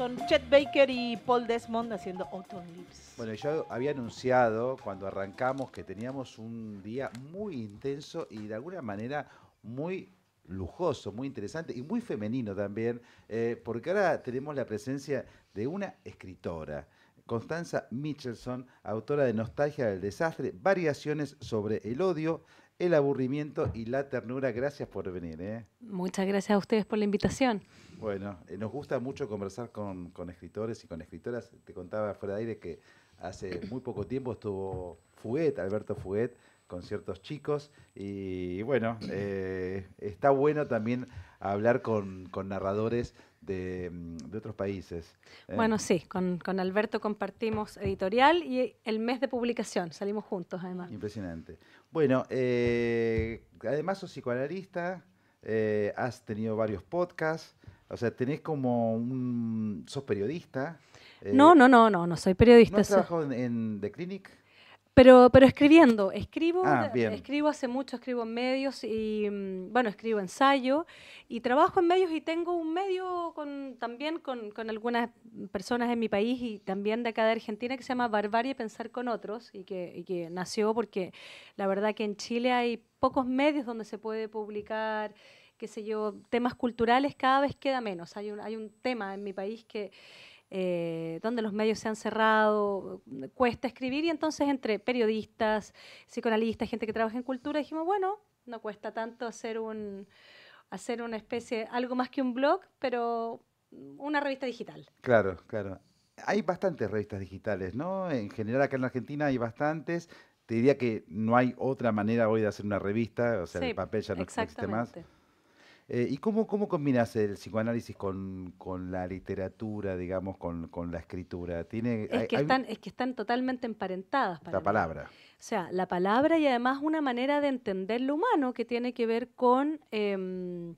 son Chet Baker y Paul Desmond haciendo Autumn Lips. Bueno, yo había anunciado cuando arrancamos que teníamos un día muy intenso y de alguna manera muy lujoso, muy interesante y muy femenino también, eh, porque ahora tenemos la presencia de una escritora. Constanza Michelson, autora de Nostalgia del Desastre, Variaciones sobre el Odio, el aburrimiento y la ternura. Gracias por venir. ¿eh? Muchas gracias a ustedes por la invitación. Bueno, eh, nos gusta mucho conversar con, escritores y con escritoras. Te contaba fuera de aire que hace muy poco tiempo estuvo Fuguet, Alberto Fuguet, con ciertos chicos. Y bueno, eh, está bueno también hablar con, narradores mm, de, otros países. Bueno, sí, con, Alberto compartimos editorial y el mes de publicación, salimos juntos además. Impresionante. Bueno, eh, además sos psicoanalista, eh, has tenido varios podcasts, o sea, tenés como un... sos periodista. no, eh, no, no, no, no soy periodista. ¿No has en, en The Clinic? Pero, pero escribiendo, escribo, ah, escribo hace mucho, escribo en medios y, mm, bueno, escribo ensayo y trabajo en medios y tengo un medio con, también con, algunas personas en mi país y también de acá de Argentina que se llama Barbarie Pensar con Otros y que, y que nació porque la verdad que en Chile hay pocos medios donde se puede publicar qué sé yo, temas culturales cada vez queda menos. Hay un, hay un tema en mi país que, eh, donde los medios se han cerrado, cuesta escribir y entonces entre periodistas, psicoanalistas, gente que trabaja en cultura, dijimos, bueno, no cuesta tanto hacer un hacer una especie, algo más que un blog, pero una revista digital. Claro, claro. Hay bastantes revistas digitales, ¿no? En general acá en la Argentina hay bastantes. Te diría que no hay otra manera hoy de hacer una revista, o sea, el papel ya no existe más. Eh, ¿Y cómo, cómo combinas el psicoanálisis con, la literatura, digamos, con, la escritura? es, que están, es que están totalmente emparentadas. Para la palabra. O sea, la palabra y además una manera de entender lo humano que tiene que ver con... Em,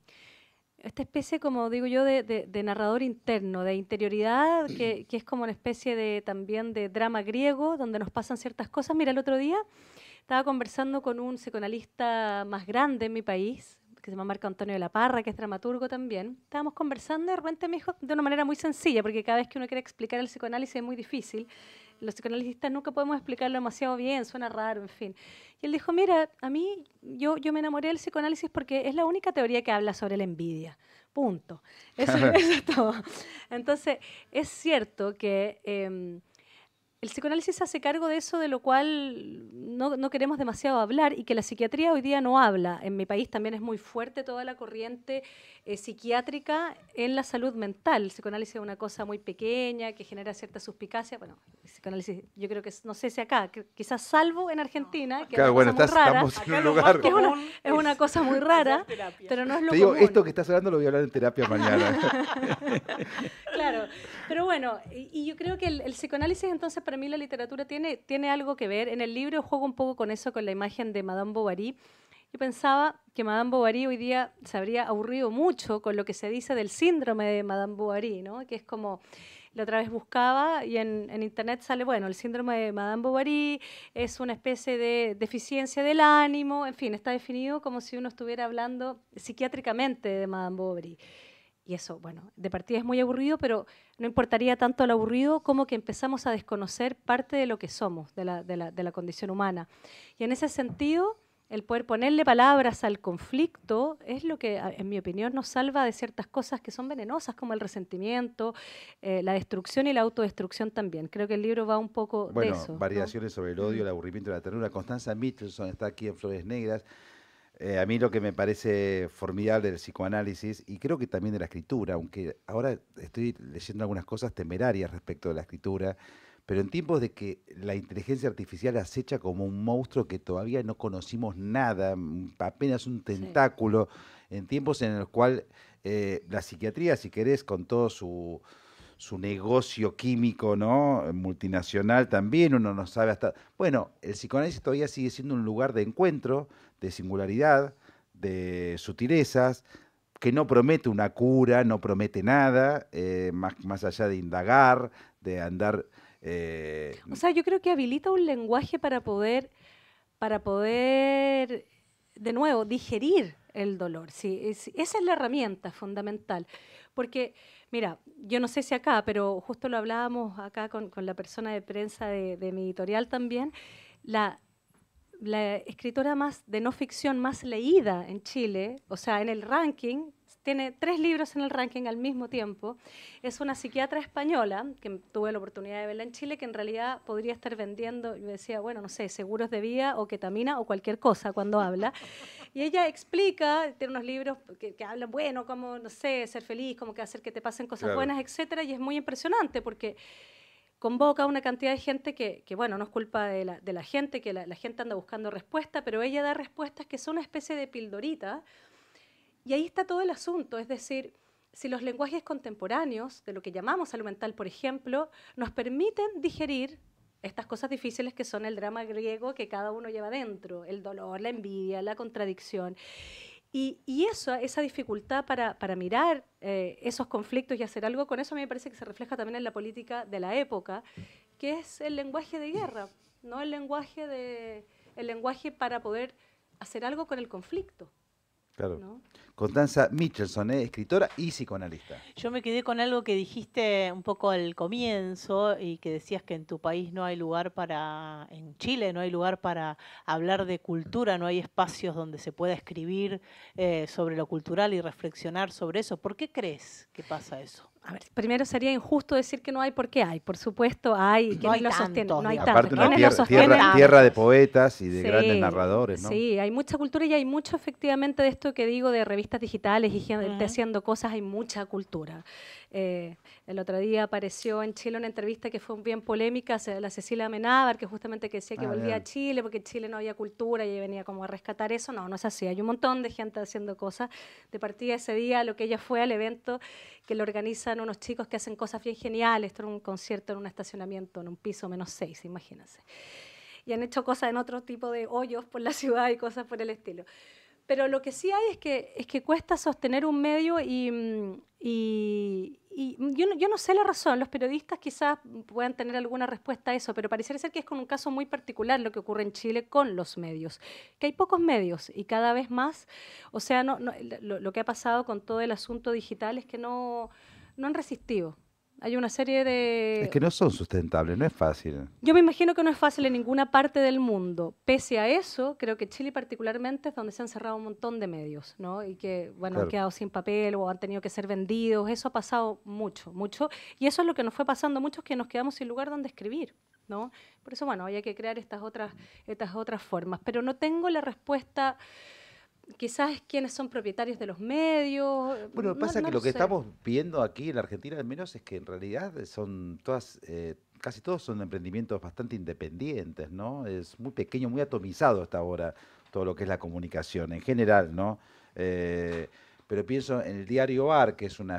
esta especie, como digo yo, de, de narrador interno, de interioridad, que, que, es como una especie de también de drama griego, donde nos pasan ciertas cosas. Mira, el otro día estaba conversando con un psicoanalista más grande en mi país, que se llama Marco Antonio de la Parra, que es dramaturgo también, estábamos conversando y de repente me dijo de una manera muy sencilla, porque cada vez que uno quiere explicar el psicoanálisis es muy difícil. Los psicoanalistas nunca podemos explicarlo demasiado bien, suena raro, en fin. Y él dijo, mira, a mí yo, yo me enamoré del psicoanálisis porque es la única teoría que habla sobre la envidia. Punto. Eso, es todo. Entonces, es cierto que... Em, el psicoanálisis hace cargo de eso, de lo cual no, queremos demasiado hablar y que la psiquiatría hoy día no habla. En mi país también es muy fuerte toda la corriente eh, psiquiátrica en la salud mental. El psicoanálisis es una cosa muy pequeña que genera cierta suspicacia. Bueno, el psicoanálisis, yo creo que no sé si acá, quizás salvo en Argentina, que es una cosa muy rara. Es una, cosa muy rara, pero no es lo Te digo, esto que estás hablando lo voy a hablar en terapia mañana. claro. Pero bueno, y, yo creo que el, psicoanálisis entonces para mí la literatura tiene, tiene algo que ver. En el libro juego un poco con eso, con la imagen de Madame Bovary. Yo pensaba que Madame Bovary hoy día se habría aburrido mucho con lo que se dice del síndrome de Madame Bovary, ¿no? Que es como la otra vez buscaba y en, internet sale, bueno, el síndrome de Madame Bovary es una especie de deficiencia del ánimo, en fin, está definido como si uno estuviera hablando psiquiátricamente de Madame Bovary. Y eso, bueno, de partida es muy aburrido, pero no importaría tanto el aburrido como que empezamos a desconocer parte de lo que somos, de la, condición humana. Y en ese sentido, el poder ponerle palabras al conflicto es lo que, en mi opinión, nos salva de ciertas cosas que son venenosas, como el resentimiento, eh, la destrucción y la autodestrucción también. Creo que el libro va un poco de eso. Variaciones sobre el odio, el aburrimiento y la ternura. Constanza Mitchelson está aquí en Flores Negras. Eh, a mí lo que me parece formidable del psicoanálisis y creo que también de la escritura, aunque ahora estoy leyendo algunas cosas temerarias respecto de la escritura, pero en tiempos de que la inteligencia artificial acecha como un monstruo que todavía no conocimos nada, mm, apenas un tentáculo, en tiempos en los cuales eh, la psiquiatría, si querés, con todo su su negocio químico, ¿no? Multinacional también, uno no sabe hasta... Bueno, el psicoanálisis todavía sigue siendo un lugar de encuentro, de singularidad, de sutilezas, que no promete una cura, no promete nada, eh, más, más allá de indagar, de andar... Eh, o sea, yo creo que habilita un lenguaje para poder, para poder, de nuevo, digerir el dolor. Sí, esa es la herramienta fundamental, porque Mira, yo no sé si acá, pero justo lo hablábamos acá con, la persona de prensa de, mi editorial también, la, la, escritora más de no ficción más leída en Chile, o sea, en el ranking, tiene tres libros en el ranking al mismo tiempo. Es una psiquiatra española, que tuve la oportunidad de verla en Chile, que en realidad podría estar vendiendo, yo decía, bueno, no sé, seguros de vida o ketamina o cualquier cosa cuando habla. Y ella explica, tiene unos libros que, hablan, bueno, como, no sé, ser feliz, como que hacer que te pasen cosas buenas, etcétera, y es muy impresionante porque convoca a una cantidad de gente que, bueno, no es culpa de la, gente, que la, la gente anda buscando respuesta, pero ella da respuestas que son una especie de pildorita, y ahí está todo el asunto, es decir, si los lenguajes contemporáneos, de lo que llamamos salud mental, por ejemplo, nos permiten digerir estas cosas difíciles que son el drama griego que cada uno lleva dentro, el dolor, la envidia, la contradicción. Y, eso, esa dificultad para, mirar eh, esos conflictos y hacer algo con eso, a mí me parece que se refleja también en la política de la época, que es el lenguaje de guerra, no el lenguaje para poder hacer algo con el conflicto. Claro. Constanza Michelson, ¿eh? escritora y psicoanalista. Yo me quedé con algo que dijiste un poco al comienzo y que decías que en tu país no hay lugar para, en Chile no hay lugar para hablar de cultura, no hay espacios donde se pueda escribir eh, sobre lo cultural y reflexionar sobre eso. ¿Por qué crees que pasa eso? a ver, primero sería injusto decir que no hay porque hay, por supuesto hay, no hay sostienen, no hay tanto. una tierra, de poetas y de grandes narradores, ¿no? Sí, hay mucha cultura y hay mucho efectivamente de esto que digo de revistas digitales y gente haciendo cosas, hay mucha cultura. Eh, el otro día apareció en Chile una entrevista que fue bien polémica, la Cecilia Amenábar, que justamente decía que ah, volvía a Chile porque en Chile no había cultura y venía como a rescatar eso. No, no es así. Hay un montón de gente haciendo cosas. De partida ese día, lo que ella fue al evento que lo organizan unos chicos que hacen cosas bien geniales. Esto un concierto en un estacionamiento, en un piso menos seis, imagínense. Y han hecho cosas en otro tipo de hoyos por la ciudad y cosas por el estilo pero lo que sí hay es que, es que cuesta sostener un medio y, mm, y mm, yo no, sé la razón, los periodistas quizás puedan tener alguna respuesta a eso, pero pareciera ser que es con un caso muy particular lo que ocurre en Chile con los medios, que hay pocos medios y cada vez más, o sea, no, lo, que ha pasado con todo el asunto digital es que no han resistido, hay una serie de... Es que no son sustentables, no es fácil. Yo me imagino que no es fácil en ninguna parte del mundo. Pese a eso, creo que Chile particularmente es donde se han cerrado un montón de medios, ¿no? Y que, bueno, han quedado sin papel o han tenido que ser vendidos. Eso ha pasado mucho, mucho. Y eso es lo que nos fue pasando muchos que nos quedamos sin lugar donde escribir, ¿no? Por eso, bueno, hay que crear estas otras, estas otras formas. Pero no tengo la respuesta quizás quienes son propietarios de los medios. Bueno, que pasa es que lo que estamos viendo aquí en la Argentina al menos es que en realidad son todas, eh, casi todos son emprendimientos bastante independientes, ¿no? Es muy pequeño, muy atomizado hasta ahora todo lo que es la comunicación en general, ¿no? Eh, pero pienso en el diario AR, que es un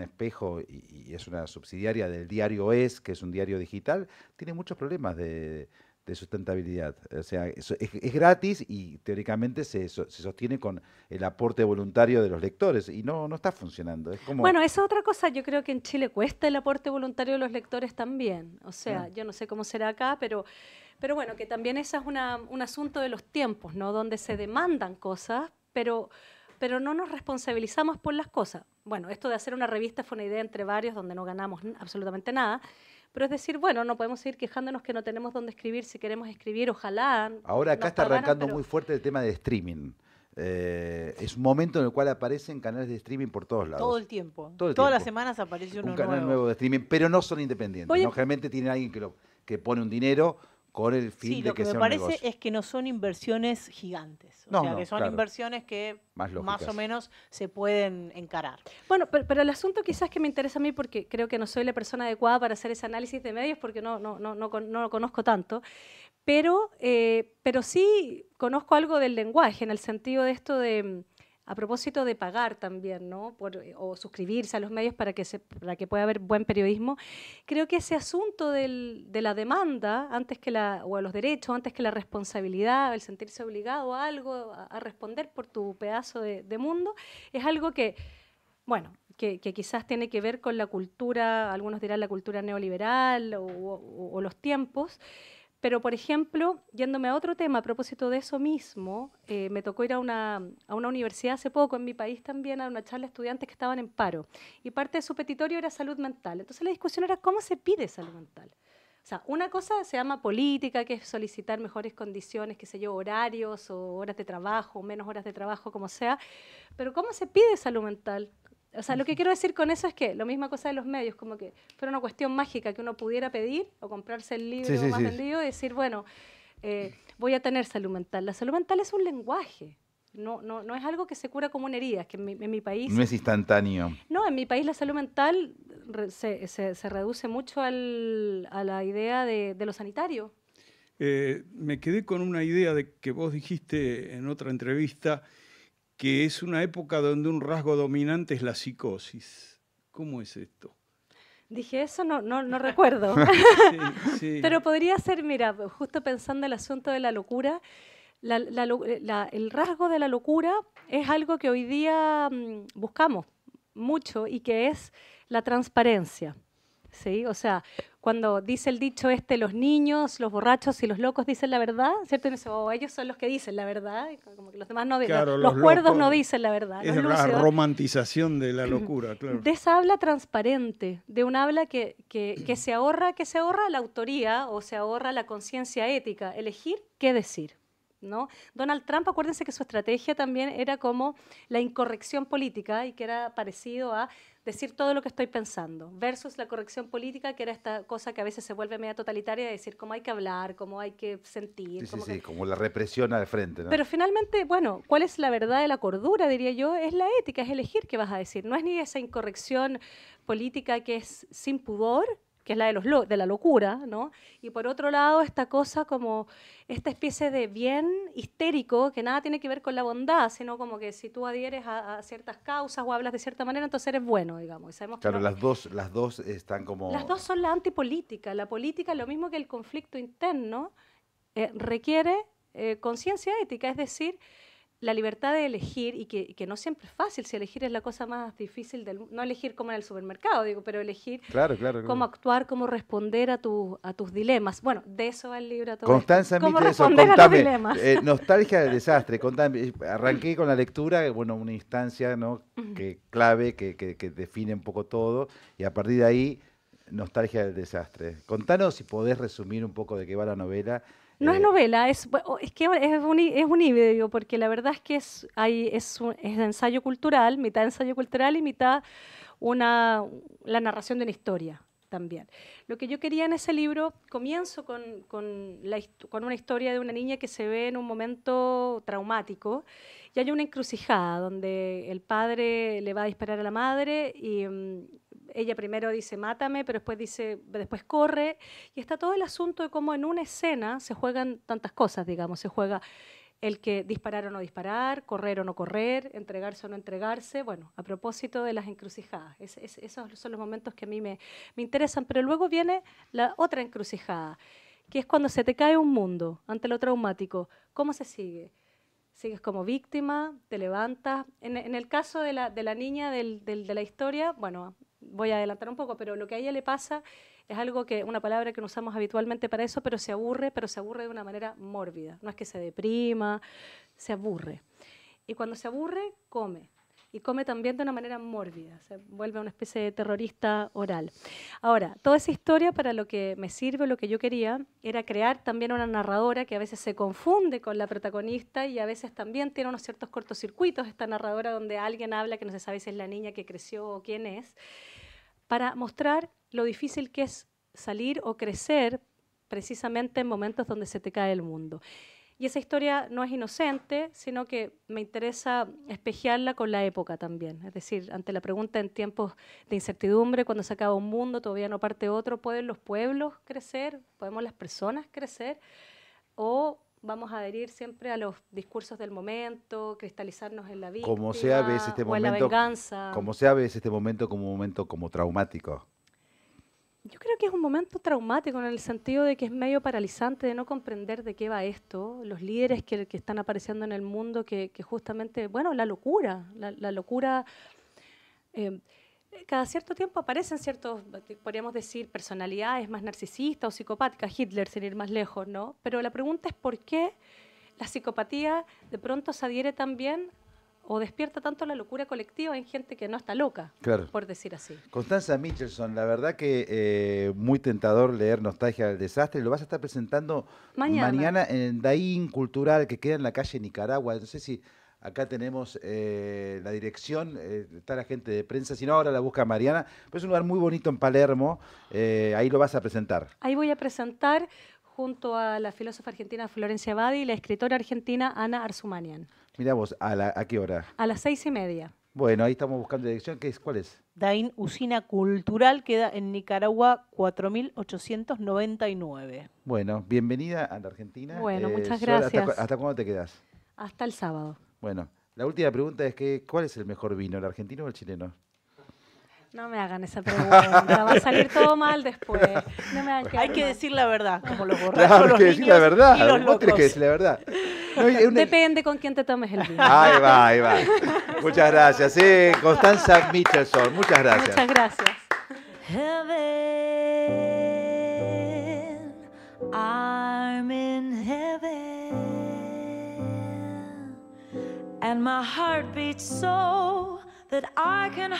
espejo y, es una subsidiaria del diario Es, que es un diario digital, tiene muchos problemas de de sustentabilidad. O sea, es, gratis y teóricamente se, se, sostiene con el aporte voluntario de los lectores y no, no está funcionando. Bueno, esa otra cosa, yo creo que en Chile cuesta el aporte voluntario de los lectores también. O sea, yo no sé cómo será acá, pero, pero bueno, que también ese es un asunto de los tiempos, ¿no? Donde se demandan cosas, pero, pero no nos responsabilizamos por las cosas. Bueno, esto de hacer una revista fue una idea entre varios donde no ganamos absolutamente nada. Pero es decir, bueno, no podemos seguir quejándonos que no tenemos dónde escribir si queremos escribir, ojalá. Ahora acá está arrancando muy fuerte el tema de streaming. Eh, es un momento en el cual aparecen canales de streaming por todos lados. Todo el tiempo. Todas las semanas aparece uno un canal nuevo. de streaming, pero no son independientes. generalmente tienen alguien que, lo, que pone un dinero sí, lo que me parece es que no son inversiones gigantes, o sea, que son inversiones que más, o menos se pueden encarar. Bueno, pero, el asunto quizás que me interesa a mí, porque creo que no soy la persona adecuada para hacer ese análisis de medios, porque no, no, no, no, lo conozco tanto, pero, eh, pero sí conozco algo del lenguaje, en el sentido de esto de a propósito de pagar también, eh, o suscribirse a los medios para que, para que pueda haber buen periodismo, creo que ese asunto de la demanda antes que o los derechos, antes que la responsabilidad, el sentirse obligado a algo, a, responder por tu pedazo de, mundo, es algo que, bueno, que, quizás tiene que ver con la cultura, algunos dirán la cultura neoliberal o los tiempos, pero, por ejemplo, yéndome a otro tema, a propósito de eso mismo, eh, me tocó ir a una, a una, universidad hace poco en mi país también, a una charla de estudiantes que estaban en paro. Y parte de su petitorio era salud mental. Entonces la discusión era cómo se pide salud mental. O sea, una cosa se llama política, que es solicitar mejores condiciones, qué sé yo, horarios o horas de trabajo, menos horas de trabajo, como sea. Pero ¿cómo se pide salud mental? O sea, lo que quiero decir con eso es que, lo misma cosa de los medios, como que fuera una cuestión mágica que uno pudiera pedir o comprarse el libro más vendido y decir, bueno, eh, voy a tener salud mental. La salud mental es un lenguaje. No, no, es algo que se cura como una herida, que en mi, país... No es instantáneo. No, en mi país la salud mental se, se, reduce mucho a la idea de, lo sanitario. Eh, me quedé con una idea de que vos dijiste en otra entrevista, que es una época donde un rasgo dominante es la psicosis. ¿Cómo es esto? Dije, eso no, no, recuerdo. Pero podría ser, mira, justo pensando el asunto de la locura, el rasgo de la locura es algo que hoy día mm, buscamos mucho y que es la transparencia. ¿sí? O sea, cuando dice el dicho este, los niños, los borrachos y los locos dicen la verdad, ¿cierto? ellos son los que dicen la verdad, como que los demás no dicen, los, cuerdos no dicen la verdad. Es la romantización de la locura, De esa habla transparente, de un habla que, que, que se ahorra, que se ahorra la autoría o se ahorra la conciencia ética, elegir qué decir. ¿no? Donald Trump, acuérdense que su estrategia también era como la incorrección política y que era parecido a decir todo lo que estoy pensando, versus la corrección política, que era esta cosa que a veces se vuelve media totalitaria de decir cómo hay que hablar, cómo hay que sentir. Sí, sí, sí, como la represión al frente. Pero finalmente, bueno, ¿cuál es la verdad de la cordura, diría yo? Es la ética, es elegir qué vas a decir. No es ni esa incorrección política que es sin pudor, que es la de, los de la locura, ¿no? Y por otro lado, esta cosa como esta especie de bien histérico que nada tiene que ver con la bondad, sino como que si tú adhieres a, ciertas causas o hablas de cierta manera, entonces eres bueno, digamos. claro, las, dos, las dos están como... Las dos son la antipolítica. La política, lo mismo que el conflicto interno, eh, requiere eh, conciencia ética, es decir la libertad de elegir, y que, no siempre es fácil, si elegir es la cosa más difícil del no elegir como en el supermercado, digo, pero elegir claro, claro, cómo actuar, cómo responder a, a tus dilemas. Bueno, de eso va el libro a todo. Constanza, eh, nostalgia del desastre, contame, arranqué con la lectura, eh, bueno, una instancia ¿no? que, clave que, que define un poco todo, y a partir de ahí, nostalgia del desastre. Contanos si podés resumir un poco de qué va la novela no es eh, novela, es, oh, que es un, es híbrido, porque la verdad es que es, hay, es, ensayo cultural, mitad ensayo cultural y mitad una, la narración de una historia también. Lo que yo quería en ese libro, comienzo con, con, una historia de una niña que se ve en un momento traumático y hay una encrucijada donde el padre le va a disparar a la madre y mm, ella primero dice mátame, pero después dice, después corre, y está todo el asunto de cómo en una escena se juegan tantas cosas, digamos, se juega el que disparar o no disparar, correr o no correr, entregarse o no entregarse, bueno, a propósito de las encrucijadas, esos son los momentos que a mí me, interesan, pero luego viene la otra encrucijada, que es cuando se te cae un mundo ante lo traumático, ¿cómo se sigue? sigues como víctima, te levantas. En, el caso de la, niña de la historia, bueno, voy a adelantar un poco, pero lo que a ella le pasa es algo que, una palabra que no usamos habitualmente para eso, pero se aburre, pero se aburre de una manera mórbida. No es que se deprima, se aburre. Y cuando se aburre, come. Y come también de una manera mórbida, se vuelve una especie de terrorista oral. Ahora, toda esa historia para lo que me sirve, lo que yo quería, era crear también una narradora que a veces se confunde con la protagonista y a veces también tiene unos ciertos cortocircuitos esta narradora donde alguien habla que no se sabe si es la niña que creció o quién es para mostrar lo difícil que es salir o crecer precisamente en momentos donde se te cae el mundo. Y esa historia no es inocente, sino que me interesa espejearla con la época también. Es decir, ante la pregunta en tiempos de incertidumbre, cuando se acaba un mundo, todavía no parte otro, ¿pueden los pueblos crecer? ¿Podemos las personas crecer? ¿O vamos a adherir siempre a los discursos del momento, cristalizarnos en la vida. Como sea este momento, en la venganza. Como sea a este momento como un momento como traumático. Yo creo que es un momento traumático en el sentido de que es medio paralizante de no comprender de qué va esto, los líderes que, están apareciendo en el mundo, que, justamente, bueno, la locura, la, locura... Eh, cada cierto tiempo aparecen ciertos, podríamos decir, personalidades más narcisistas o psicopáticas, Hitler sin ir más lejos, ¿no? Pero la pregunta es por qué la psicopatía de pronto se adhiere tan bien o despierta tanto la locura colectiva en gente que no está loca, por decir así. Constanza Michelson, la verdad que eh, muy tentador leer Nostalgia del Desastre, lo vas a estar presentando mañana, mañana en Daín Cultural, que queda en la calle Nicaragua, no sé si Acá tenemos eh, la dirección, eh, está la gente de prensa, si no ahora la busca Mariana, pero es un lugar muy bonito en Palermo, eh, ahí lo vas a presentar. Ahí voy a presentar junto a la filósofa argentina Florencia Badi y la escritora argentina Ana Arzumanian. Mira ¿a, qué hora? A las seis y media. Bueno, ahí estamos buscando dirección, ¿Qué es? ¿cuál es? Daín Usina Cultural queda en Nicaragua 4899. Bueno, bienvenida a la Argentina. Bueno, muchas gracias. ¿Hasta, hasta cuándo te quedas? Hasta el sábado. Bueno, la última pregunta es que, ¿cuál es el mejor vino, el argentino o el chileno? No me hagan esa pregunta, va a salir todo mal después. No me hagan Hay que decir la verdad, como lo borrachos, claro, que decir la verdad. Y los que decir la verdad. Depende con quién te tomes el vino. Ahí va, ahí va. Muchas gracias. Eh, Constanza Michelson, muchas gracias. Muchas gracias. I'm in heaven. And my heart beats so that I can